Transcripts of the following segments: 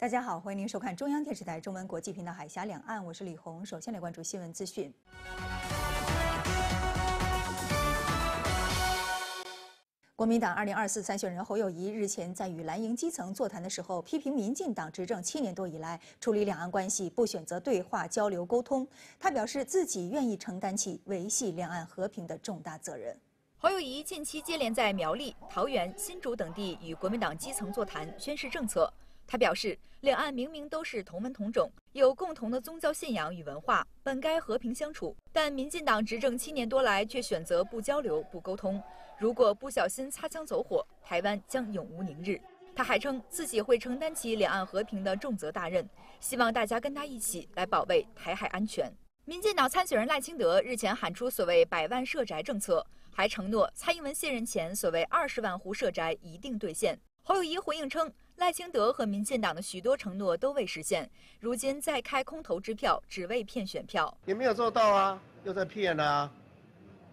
大家好，欢迎您收看中央电视台中文国际频道《海峡两岸》，我是李红。首先来关注新闻资讯。国民党二零二四参选人侯友谊日前在与蓝营基层座谈的时候，批评民进党执政七年多以来处理两岸关系不选择对话交流沟通。他表示自己愿意承担起维系两岸和平的重大责任。侯友谊近期接连在苗栗、桃园、新竹等地与国民党基层座谈，宣示政策。他表示，两岸明明都是同门同种，有共同的宗教信仰与文化，本该和平相处。但民进党执政七年多来，却选择不交流、不沟通。如果不小心擦枪走火，台湾将永无宁日。他还称自己会承担起两岸和平的重责大任，希望大家跟他一起来保卫台海安全。民进党参选人赖清德日前喊出所谓“百万设宅”政策，还承诺蔡英文卸任前所谓二十万户设宅一定兑现。侯友谊回应称。赖清德和民进党的许多承诺都未实现，如今再开空头支票，只为骗选票。也没有做到啊，又在骗啊。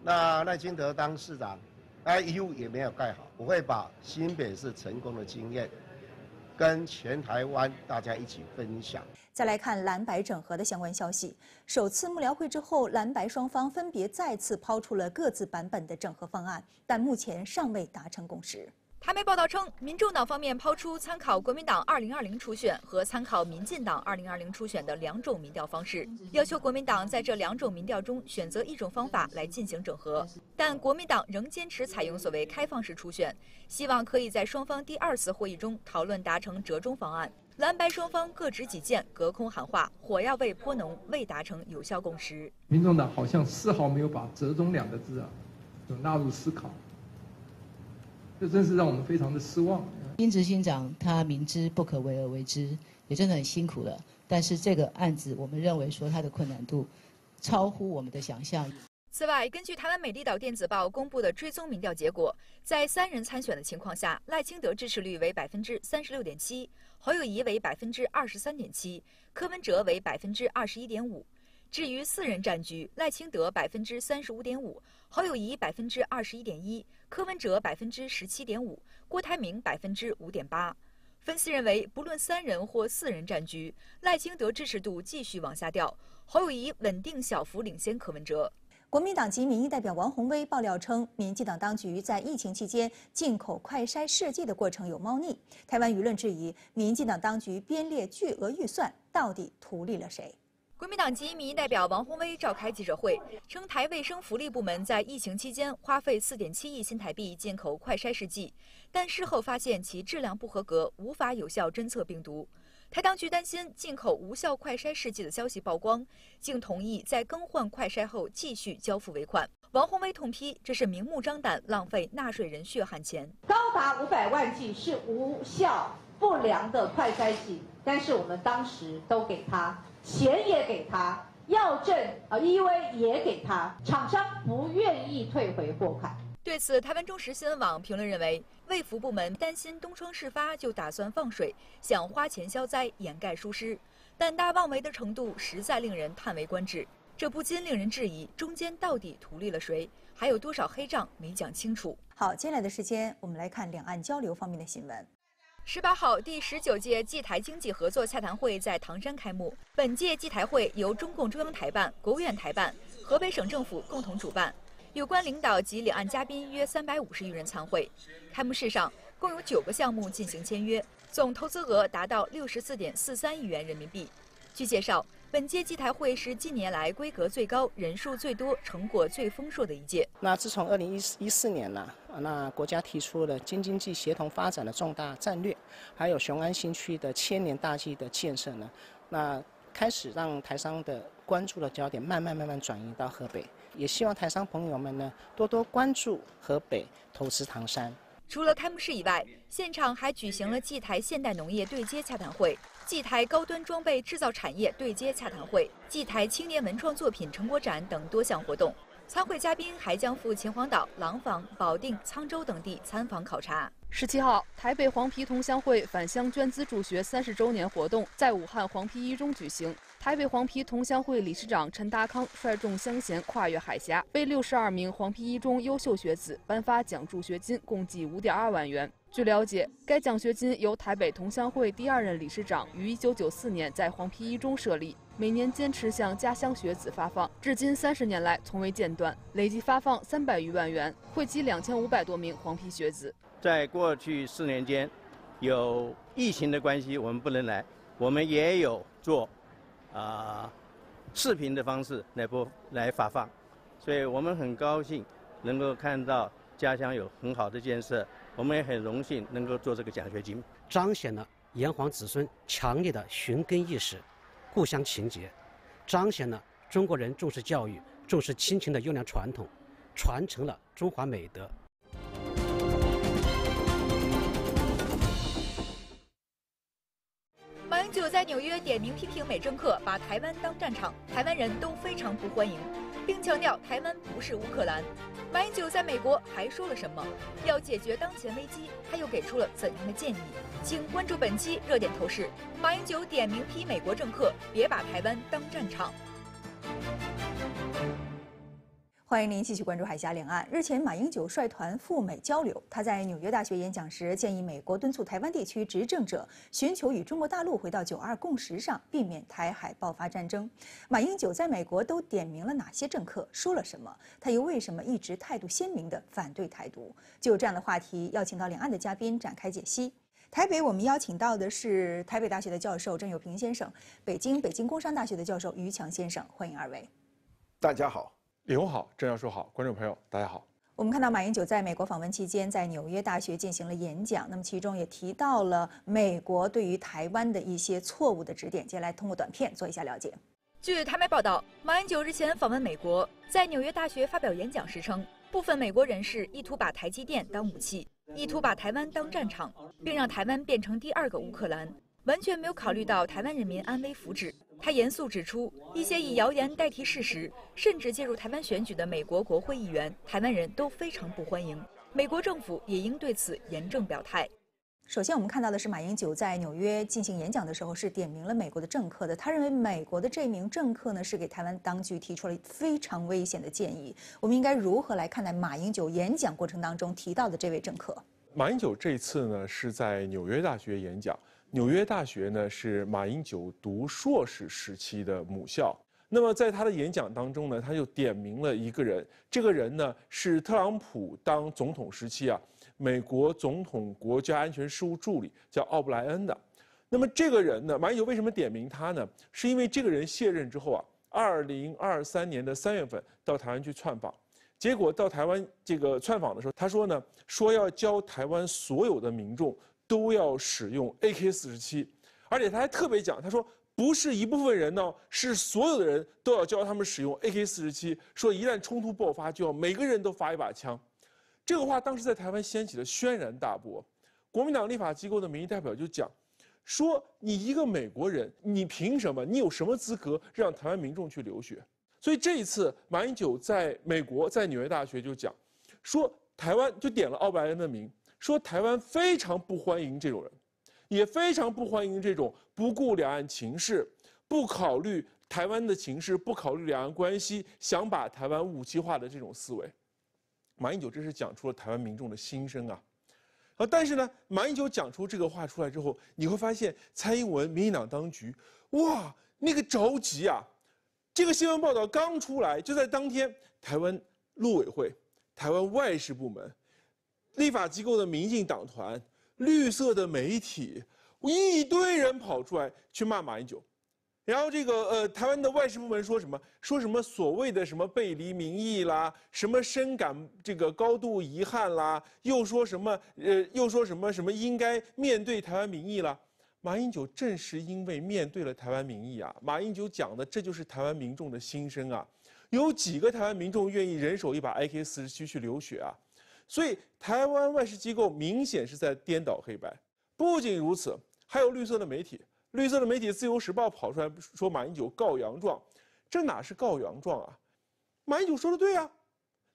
那赖清德当市长，IU 也没有盖好。我会把新北市成功的经验，跟全台湾大家一起分享。再来看蓝白整合的相关消息。首次幕僚会之后，蓝白双方分别再次抛出了各自版本的整合方案，但目前尚未达成共识。台媒报道称，民众党方面抛出参考国民党2020初选和参考民进党2020初选的两种民调方式，要求国民党在这两种民调中选择一种方法来进行整合。但国民党仍坚持采用所谓开放式初选，希望可以在双方第二次会议中讨论达成折中方案。蓝白双方各执己见，隔空喊话，火药味颇浓，未达成有效共识。民众党好像丝毫没有把“折中”两个字啊，纳入思考。这真是让我们非常的失望。金执行长他明知不可为而为之，也真的很辛苦了。但是这个案子，我们认为说它的困难度超乎我们的想象。此外，根据台湾美丽岛电子报公布的追踪民调结果，在三人参选的情况下，赖清德支持率为百分之三十六点七，侯友谊为百分之二十三点七，柯文哲为百分之二十一点五。至于四人战局，赖清德百分之三十五点五，侯友谊百分之二十一点一，柯文哲百分之十七点五，郭台铭百分之五点八。分析认为，不论三人或四人战局，赖清德支持度继续往下掉，侯友谊稳定小幅领先柯文哲。国民党籍民意代表王宏威爆料称，民进党当局在疫情期间进口快筛试剂的过程有猫腻。台湾舆论质疑，民进党当局编列巨额预算到底图利了谁？国民党籍民代表王宏威召开记者会，称台卫生福利部门在疫情期间花费4.7亿新台币进口快筛试剂，但事后发现其质量不合格，无法有效侦测病毒。台当局担心进口无效快筛试剂的消息曝光，竟同意在更换快筛后继续交付尾款。王宏威痛批这是明目张胆浪费纳税人血汗钱，高达五百万剂是无效。不良的快筛剂，但是我们当时都给他钱，也给他药证啊，EV 也给他，厂商不愿意退回货款。对此，台湾中时新闻网评论认为，卫福部门担心东窗事发，就打算放水，想花钱消灾，掩盖疏失，胆大妄为的程度实在令人叹为观止。这不禁令人质疑，中间到底图利了谁？还有多少黑账没讲清楚？好，接下来的时间，我们来看两岸交流方面的新闻。十八号，第十九届冀台经济合作洽谈会在唐山开幕。本届冀台会由中共中央台办、国务院台办、河北省政府共同主办，有关领导及两岸嘉宾约三百五十余人参会。开幕式上，共有九个项目进行签约，总投资额达到六十四点四三亿元人民币。据介绍。本届冀台会是近年来规格最高、人数最多、成果最丰硕的一届。那自从二零一四一四年呢，那国家提出了京津冀协同发展的重大战略，还有雄安新区的千年大计的建设呢，那开始让台商的关注的焦点慢慢慢慢转移到河北。也希望台商朋友们呢，多多关注河北，投资唐山。除了开幕式以外，现场还举行了冀台现代农业对接洽谈会、冀台高端装备制造产业对接洽谈会、冀台青年文创作品成果展等多项活动。参会嘉宾还将赴秦皇岛、廊坊、保定、沧州等地参访考察。十七号，台北黄陂同乡会返乡捐资助学三十周年活动在武汉黄陂一中举行。台北黄皮同乡会理事长陈达康率众乡贤跨越海峡，为六十二名黄皮一中优秀学子颁发奖助学金，共计五点二万元。据了解，该奖学金由台北同乡会第二任理事长于一九九四年在黄皮一中设立，每年坚持向家乡学子发放，至今三十年来从未间断，累计发放三百余万元，惠及两千五百多名黄皮学子。在过去四年间，有疫情的关系，我们不能来，我们也有做。啊，视频的方式来播来发放，所以我们很高兴能够看到家乡有很好的建设，我们也很荣幸能够做这个奖学金，彰显了炎黄子孙强烈的寻根意识、故乡情结，彰显了中国人重视教育、重视亲情的优良传统，传承了中华美德。马英九在纽约点名批评美政客把台湾当战场，台湾人都非常不欢迎，并强调台湾不是乌克兰。马英九在美国还说了什么？要解决当前危机，他又给出了怎样的建议？请关注本期热点头饰。马英九点名批美国政客，别把台湾当战场。欢迎您继续关注海峡两岸。日前，马英九率团赴美交流，他在纽约大学演讲时建议美国敦促台湾地区执政者寻求与中国大陆回到“九二共识”上，避免台海爆发战争。马英九在美国都点名了哪些政客，说了什么？他又为什么一直态度鲜明的反对台独？就这样的话题，邀请到两岸的嘉宾展开解析。台北，我们邀请到的是台北大学的教授郑有平先生；北京，北京工商大学的教授于强先生。欢迎二位。大家好。红好，郑教授好，观众朋友，大家好。我们看到马英九在美国访问期间，在纽约大学进行了演讲，那么其中也提到了美国对于台湾的一些错误的指点。接下来通过短片做一下了解。据台媒报道，马英九日前访问美国，在纽约大学发表演讲时称，部分美国人士意图把台积电当武器，意图把台湾当战场，并让台湾变成第二个乌克兰。完全没有考虑到台湾人民安危福祉。他严肃指出，一些以谣言代替事实，甚至介入台湾选举的美国国会议员，台湾人都非常不欢迎。美国政府也应对此严正表态。首先，我们看到的是马英九在纽约进行演讲的时候，是点名了美国的政客的。他认为美国的这名政客呢，是给台湾当局提出了非常危险的建议。我们应该如何来看待马英九演讲过程当中提到的这位政客？马英九这次呢，是在纽约大学演讲。纽约大学呢是马英九读硕士时期的母校。那么在他的演讲当中呢，他就点名了一个人，这个人呢是特朗普当总统时期啊，美国总统国家安全事务助理叫奥布莱恩的。那么这个人呢，马英九为什么点名他呢？是因为这个人卸任之后啊，二零二三年的三月份到台湾去窜访，结果到台湾这个窜访的时候，他说呢，说要教台湾所有的民众。都要使用 AK-47，而且他还特别讲，他说不是一部分人呢，是所有的人都要教他们使用 AK-47。说一旦冲突爆发，就要每个人都发一把枪。这个话当时在台湾掀起了轩然大波，国民党立法机构的民意代表就讲，说你一个美国人，你凭什么？你有什么资格让台湾民众去留学？所以这一次马英九在美国，在纽约大学就讲，说台湾就点了奥巴马的名。说台湾非常不欢迎这种人，也非常不欢迎这种不顾两岸情势、不考虑台湾的情势、不考虑两岸关系、想把台湾武器化的这种思维。马英九真是讲出了台湾民众的心声啊！啊，但是呢，马英九讲出这个话出来之后，你会发现蔡英文、民进党当局，哇，那个着急啊！这个新闻报道刚出来，就在当天，台湾陆委会、台湾外事部门。立法机构的民进党团、绿色的媒体，一堆人跑出来去骂马英九，然后这个呃台湾的外事部门说什么？说什么所谓的什么背离民意啦，什么深感这个高度遗憾啦，又说什么呃又说什么什么应该面对台湾民意啦？马英九正是因为面对了台湾民意啊，马英九讲的这就是台湾民众的心声啊，有几个台湾民众愿意人手一把 AK47 去流血啊？所以台湾外事机构明显是在颠倒黑白。不仅如此，还有绿色的媒体，绿色的媒体《自由时报》跑出来说马英九告洋状，这哪是告洋状啊？马英九说的对啊，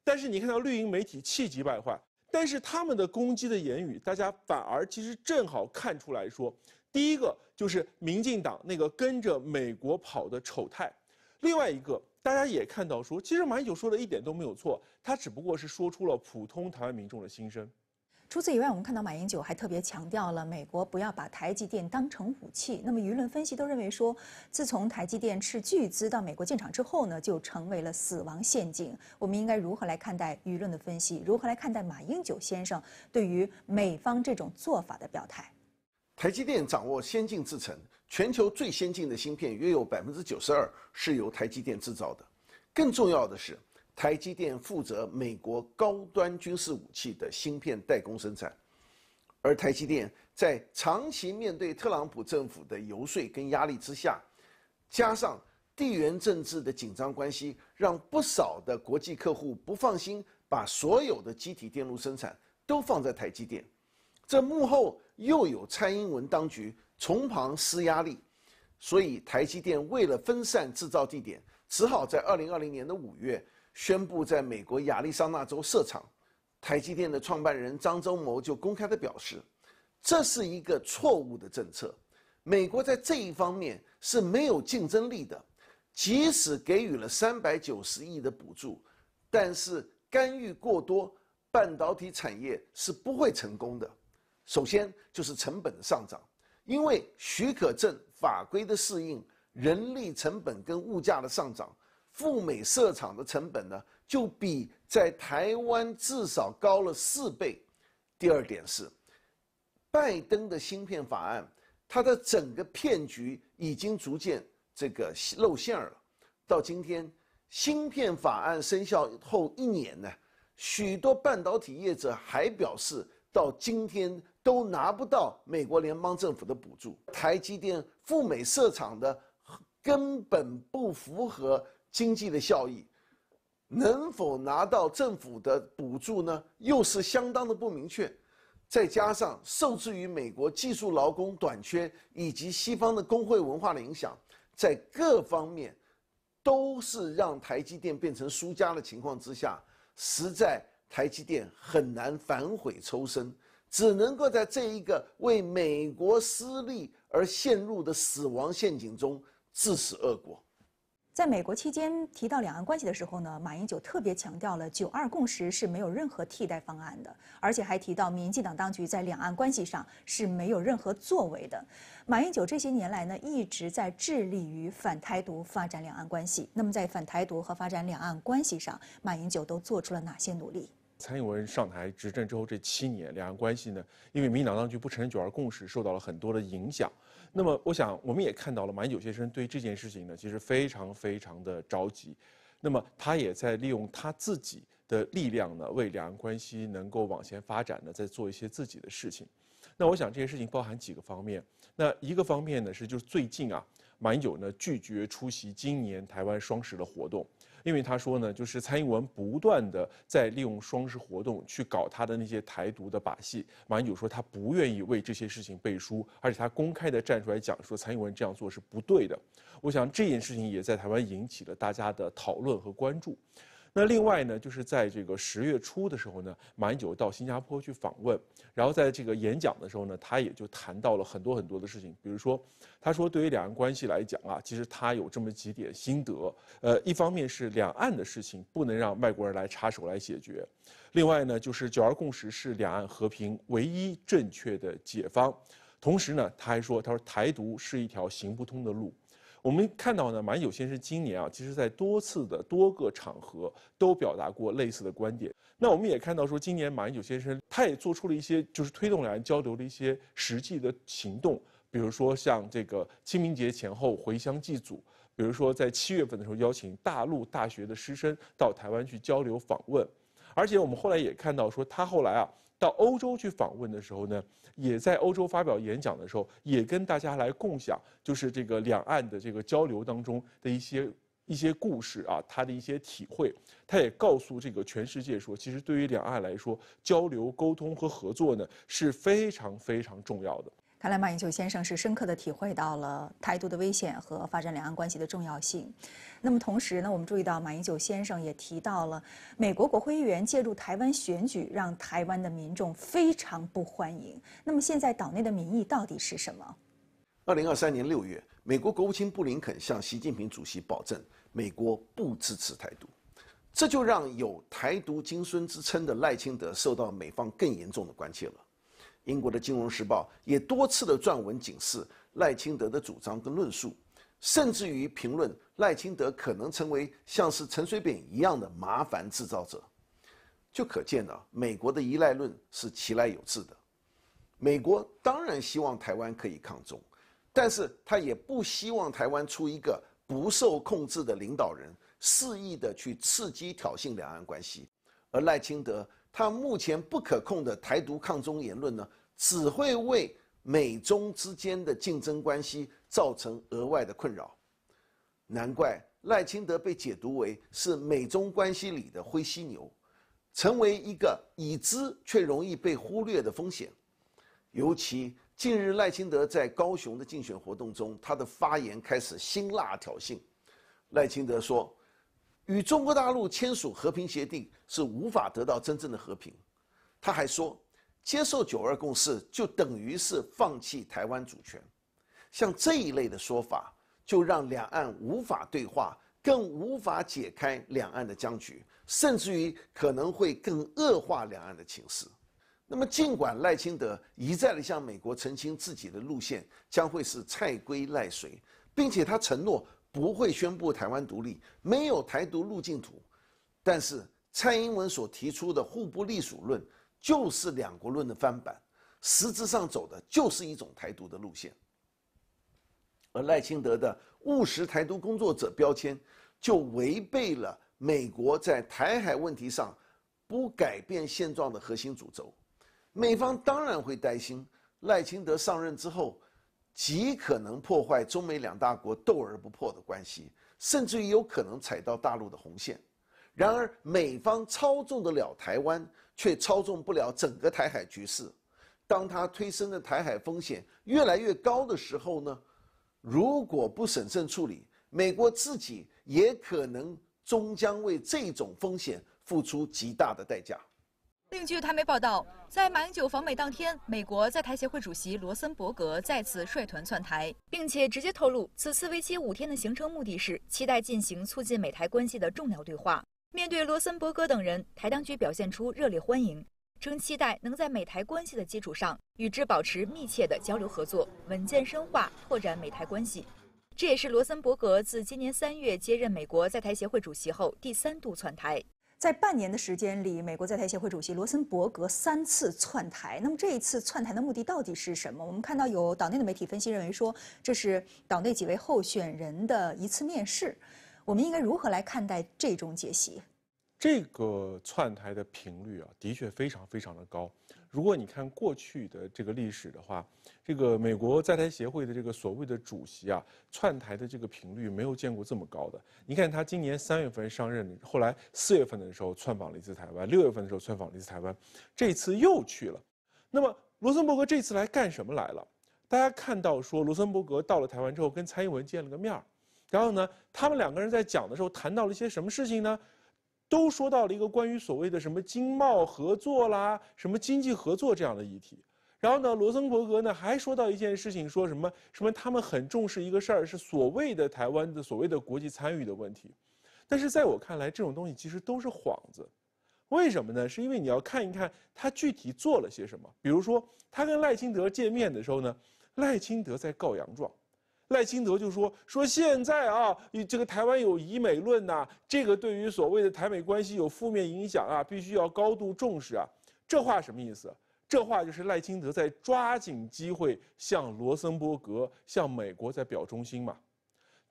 但是你看到绿营媒体气急败坏，但是他们的攻击的言语，大家反而其实正好看出来说，第一个就是民进党那个跟着美国跑的丑态，另外一个。大家也看到说，其实马英九说的一点都没有错，他只不过是说出了普通台湾民众的心声。除此以外，我们看到马英九还特别强调了美国不要把台积电当成武器。那么，舆论分析都认为说，自从台积电斥巨资到美国建厂之后呢，就成为了死亡陷阱。我们应该如何来看待舆论的分析？如何来看待马英九先生对于美方这种做法的表态？台积电掌握先进制程。全球最先进的芯片约有百分之九十二是由台积电制造的。更重要的是，台积电负责美国高端军事武器的芯片代工生产。而台积电在长期面对特朗普政府的游说跟压力之下，加上地缘政治的紧张关系，让不少的国际客户不放心把所有的机体电路生产都放在台积电。这幕后又有蔡英文当局。从旁施压力，所以台积电为了分散制造地点，只好在二零二零年的五月宣布在美国亚利桑那州设厂。台积电的创办人张忠谋就公开的表示，这是一个错误的政策。美国在这一方面是没有竞争力的，即使给予了三百九十亿的补助，但是干预过多，半导体产业是不会成功的。首先就是成本的上涨。因为许可证法规的适应、人力成本跟物价的上涨，赴美设厂的成本呢，就比在台湾至少高了四倍。第二点是，拜登的芯片法案，它的整个骗局已经逐渐这个露馅儿了。到今天，芯片法案生效后一年呢，许多半导体业者还表示，到今天。都拿不到美国联邦政府的补助，台积电赴美设厂的根本不符合经济的效益，能否拿到政府的补助呢？又是相当的不明确。再加上受制于美国技术劳工短缺以及西方的工会文化的影响，在各方面都是让台积电变成输家的情况之下，实在台积电很难反悔抽身。只能够在这一个为美国私利而陷入的死亡陷阱中，自食恶果。在美国期间提到两岸关系的时候呢，马英九特别强调了“九二共识”是没有任何替代方案的，而且还提到民进党当局在两岸关系上是没有任何作为的。马英九这些年来呢，一直在致力于反台独、发展两岸关系。那么，在反台独和发展两岸关系上，马英九都做出了哪些努力？蔡英文上台执政之后这七年，两岸关系呢，因为民进党当局不承认九二共识，受到了很多的影响。那么，我想我们也看到了，马英九先生对这件事情呢，其实非常非常的着急。那么，他也在利用他自己的力量呢，为两岸关系能够往前发展呢，在做一些自己的事情。那我想这些事情包含几个方面。那一个方面呢，是就是最近啊，马英九呢拒绝出席今年台湾双十的活动。因为他说呢，就是蔡英文不断的在利用双十活动去搞他的那些台独的把戏。马英九说他不愿意为这些事情背书，而且他公开的站出来讲说蔡英文这样做是不对的。我想这件事情也在台湾引起了大家的讨论和关注。那另外呢，就是在这个十月初的时候呢，马英九到新加坡去访问，然后在这个演讲的时候呢，他也就谈到了很多很多的事情，比如说，他说对于两岸关系来讲啊，其实他有这么几点心得，呃，一方面是两岸的事情不能让外国人来插手来解决，另外呢，就是九二共识是两岸和平唯一正确的解方，同时呢，他还说，他说台独是一条行不通的路。我们看到呢，马英九先生今年啊，其实在多次的多个场合都表达过类似的观点。那我们也看到说，今年马英九先生他也做出了一些就是推动两岸交流的一些实际的行动，比如说像这个清明节前后回乡祭祖，比如说在七月份的时候邀请大陆大学的师生到台湾去交流访问，而且我们后来也看到说他后来啊。到欧洲去访问的时候呢，也在欧洲发表演讲的时候，也跟大家来共享，就是这个两岸的这个交流当中的一些一些故事啊，他的一些体会，他也告诉这个全世界说，其实对于两岸来说，交流沟通和合作呢是非常非常重要的。看来马英九先生是深刻的体会到了台独的危险和发展两岸关系的重要性。那么同时呢，我们注意到马英九先生也提到了美国国会议员介入台湾选举，让台湾的民众非常不欢迎。那么现在岛内的民意到底是什么？二零二三年六月，美国国务卿布林肯向习近平主席保证，美国不支持台独，这就让有“台独金孙”之称的赖清德受到美方更严重的关切了。英国的《金融时报》也多次的撰文警示赖清德的主张跟论述，甚至于评论赖清德可能成为像是陈水扁一样的麻烦制造者，就可见呢，美国的依赖论是其来有致的。美国当然希望台湾可以抗中，但是他也不希望台湾出一个不受控制的领导人，肆意的去刺激挑衅两岸关系，而赖清德。他目前不可控的台独抗中言论呢，只会为美中之间的竞争关系造成额外的困扰。难怪赖清德被解读为是美中关系里的灰犀牛，成为一个已知却容易被忽略的风险。尤其近日赖清德在高雄的竞选活动中，他的发言开始辛辣挑衅。赖清德说。与中国大陆签署和平协定是无法得到真正的和平。他还说，接受“九二共识”就等于是放弃台湾主权。像这一类的说法，就让两岸无法对话，更无法解开两岸的僵局，甚至于可能会更恶化两岸的情势。那么，尽管赖清德一再的向美国澄清自己的路线将会是“菜归赖水”，并且他承诺。不会宣布台湾独立，没有台独路径图，但是蔡英文所提出的“互不隶属论”就是“两国论”的翻版，实质上走的就是一种台独的路线。而赖清德的“务实台独工作者”标签，就违背了美国在台海问题上不改变现状的核心主轴，美方当然会担心赖清德上任之后。极可能破坏中美两大国斗而不破的关系，甚至于有可能踩到大陆的红线。然而，美方操纵得了台湾，却操纵不了整个台海局势。当它推升的台海风险越来越高的时候呢？如果不审慎处理，美国自己也可能终将为这种风险付出极大的代价。另据台媒报道，在马英九访美当天，美国在台协会主席罗森伯格再次率团窜台，并且直接透露，此次为期五天的行程目的是期待进行促进美台关系的重要对话。面对罗森伯格等人，台当局表现出热烈欢迎，称期待能在美台关系的基础上与之保持密切的交流合作，稳健深化拓展美台关系。这也是罗森伯格自今年三月接任美国在台协会主席后第三度窜台。在半年的时间里，美国在台协会主席罗森伯格三次窜台。那么这一次窜台的目的到底是什么？我们看到有岛内的媒体分析认为说，这是岛内几位候选人的一次面试。我们应该如何来看待这种解析？这个窜台的频率啊，的确非常非常的高。如果你看过去的这个历史的话，这个美国在台协会的这个所谓的主席啊，窜台的这个频率没有见过这么高的。你看他今年三月份上任，后来四月份的时候窜访了一次台湾，六月份的时候窜访了一次台湾，这次又去了。那么罗森伯格这次来干什么来了？大家看到说罗森伯格到了台湾之后跟蔡英文见了个面儿，然后呢，他们两个人在讲的时候谈到了一些什么事情呢？都说到了一个关于所谓的什么经贸合作啦，什么经济合作这样的议题，然后呢，罗森伯格呢还说到一件事情，说什么什么他们很重视一个事儿，是所谓的台湾的所谓的国际参与的问题，但是在我看来，这种东西其实都是幌子，为什么呢？是因为你要看一看他具体做了些什么，比如说他跟赖清德见面的时候呢，赖清德在告洋状。赖清德就说说现在啊，这个台湾有以美论呐，这个对于所谓的台美关系有负面影响啊，必须要高度重视啊。这话什么意思？这话就是赖清德在抓紧机会向罗森伯格、向美国在表忠心嘛。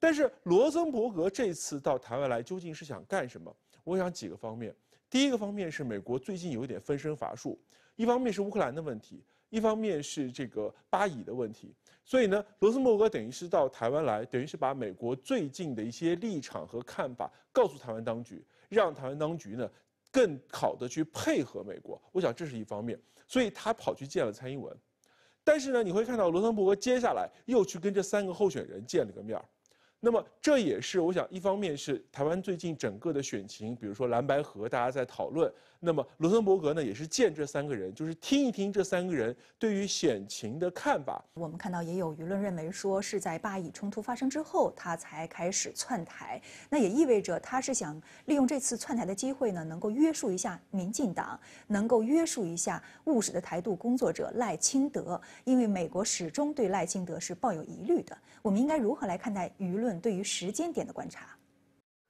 但是罗森伯格这次到台湾来究竟是想干什么？我想几个方面。第一个方面是美国最近有一点分身乏术，一方面是乌克兰的问题，一方面是这个巴以的问题。所以呢，罗斯穆格等于是到台湾来，等于是把美国最近的一些立场和看法告诉台湾当局，让台湾当局呢，更好的去配合美国。我想这是一方面。所以他跑去见了蔡英文，但是呢，你会看到罗森博格接下来又去跟这三个候选人见了个面儿。那么这也是我想，一方面是台湾最近整个的选情，比如说蓝白河大家在讨论。那么罗森伯格呢，也是见这三个人，就是听一听这三个人对于选情的看法。我们看到也有舆论认为说，是在巴以冲突发生之后，他才开始窜台。那也意味着他是想利用这次窜台的机会呢，能够约束一下民进党，能够约束一下务实的台独工作者赖清德，因为美国始终对赖清德是抱有疑虑的。我们应该如何来看待舆论？对于时间点的观察，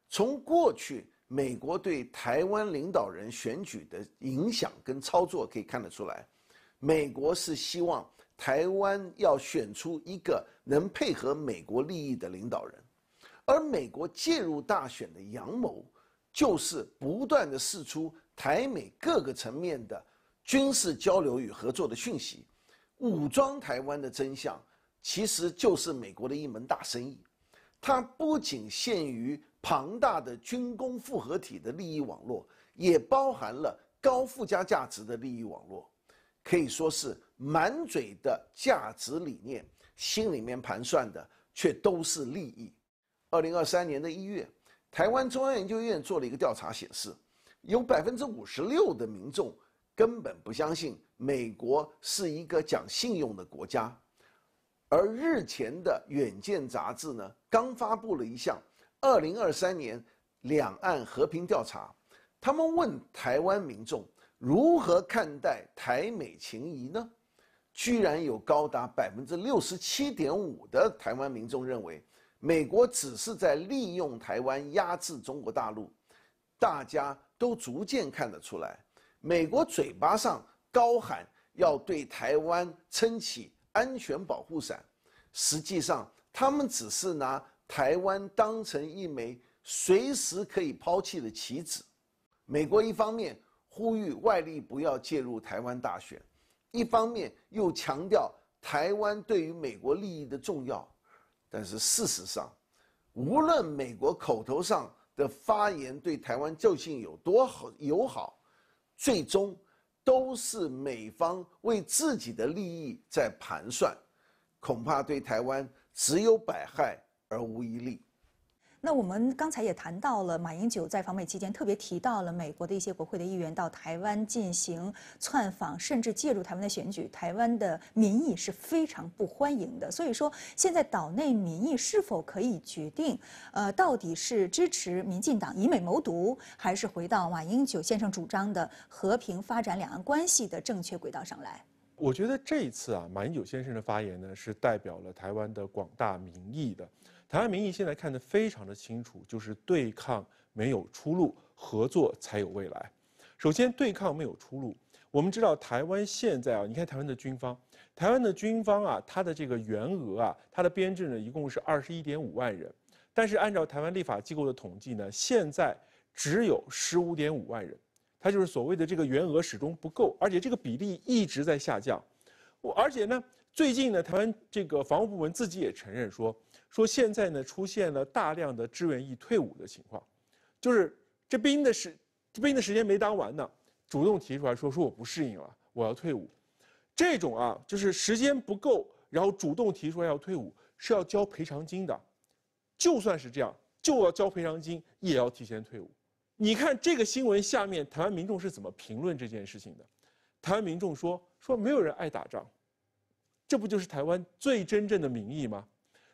从过去美国对台湾领导人选举的影响跟操作可以看得出来，美国是希望台湾要选出一个能配合美国利益的领导人，而美国介入大选的阳谋，就是不断的试出台美各个层面的军事交流与合作的讯息，武装台湾的真相，其实就是美国的一门大生意。它不仅限于庞大的军工复合体的利益网络，也包含了高附加价值的利益网络，可以说是满嘴的价值理念，心里面盘算的却都是利益。二零二三年的一月，台湾中央研究院做了一个调查显示，有百分之五十六的民众根本不相信美国是一个讲信用的国家，而日前的《远见》杂志呢？刚发布了一项二零二三年两岸和平调查，他们问台湾民众如何看待台美情谊呢？居然有高达百分之六十七点五的台湾民众认为，美国只是在利用台湾压制中国大陆。大家都逐渐看得出来，美国嘴巴上高喊要对台湾撑起安全保护伞，实际上。他们只是拿台湾当成一枚随时可以抛弃的棋子。美国一方面呼吁外力不要介入台湾大选，一方面又强调台湾对于美国利益的重要。但是事实上，无论美国口头上的发言对台湾究竟有多好友好，最终都是美方为自己的利益在盘算，恐怕对台湾。只有百害而无一利。那我们刚才也谈到了，马英九在访美期间特别提到了美国的一些国会的议员到台湾进行窜访，甚至介入台湾的选举，台湾的民意是非常不欢迎的。所以说，现在岛内民意是否可以决定，呃，到底是支持民进党以美谋独，还是回到马英九先生主张的和平发展两岸关系的正确轨道上来？我觉得这一次啊，马英九先生的发言呢，是代表了台湾的广大民意的。台湾民意现在看得非常的清楚，就是对抗没有出路，合作才有未来。首先，对抗没有出路。我们知道台湾现在啊，你看台湾的军方，台湾的军方啊，它的这个员额啊，它的编制呢，一共是二十一点五万人，但是按照台湾立法机构的统计呢，现在只有十五点五万人。它就是所谓的这个员额始终不够，而且这个比例一直在下降。我而且呢，最近呢，台湾这个防务部门自己也承认说，说现在呢出现了大量的志愿役退伍的情况，就是这兵的时，这兵的时间没当完呢，主动提出来说说我不适应了，我要退伍。这种啊，就是时间不够，然后主动提出来要退伍是要交赔偿金的，就算是这样，就要交赔偿金也要提前退伍。你看这个新闻下面台湾民众是怎么评论这件事情的？台湾民众说说没有人爱打仗，这不就是台湾最真正的民意吗？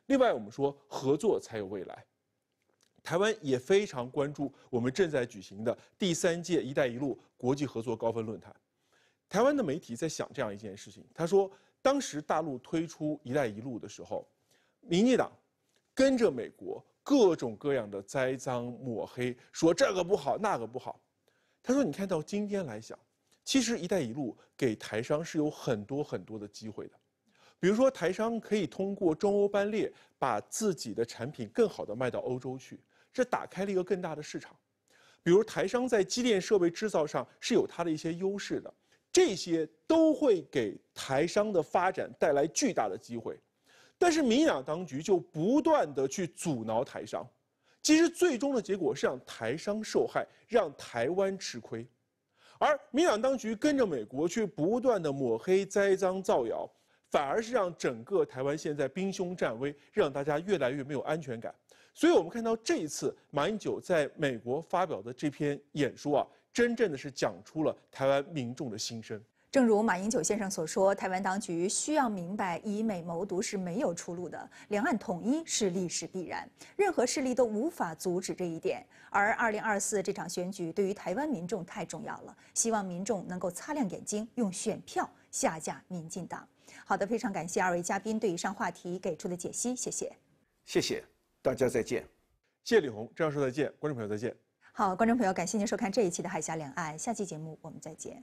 另外我们说合作才有未来，台湾也非常关注我们正在举行的第三届“一带一路”国际合作高峰论坛。台湾的媒体在想这样一件事情，他说当时大陆推出“一带一路”的时候，民进党跟着美国。各种各样的栽赃抹黑，说这个不好那个不好。他说：“你看到今天来想，其实‘一带一路’给台商是有很多很多的机会的。比如说，台商可以通过中欧班列把自己的产品更好的卖到欧洲去，这打开了一个更大的市场。比如，台商在机电设备制造上是有它的一些优势的，这些都会给台商的发展带来巨大的机会。”但是民党当局就不断的去阻挠台商，其实最终的结果是让台商受害，让台湾吃亏，而民党当局跟着美国却不断的抹黑、栽赃、造谣，反而是让整个台湾现在兵凶战危，让大家越来越没有安全感。所以我们看到这一次马英九在美国发表的这篇演说啊，真正的是讲出了台湾民众的心声。正如马英九先生所说，台湾当局需要明白，以美谋独是没有出路的，两岸统一是历史必然，任何势力都无法阻止这一点。而二零二四这场选举对于台湾民众太重要了，希望民众能够擦亮眼睛，用选票下架民进党。好的，非常感谢二位嘉宾对以上话题给出的解析，谢谢。谢谢，大家再见。谢李红，张教授再见，观众朋友再见。好，观众朋友，感谢您收看这一期的《海峡两岸》，下期节目我们再见。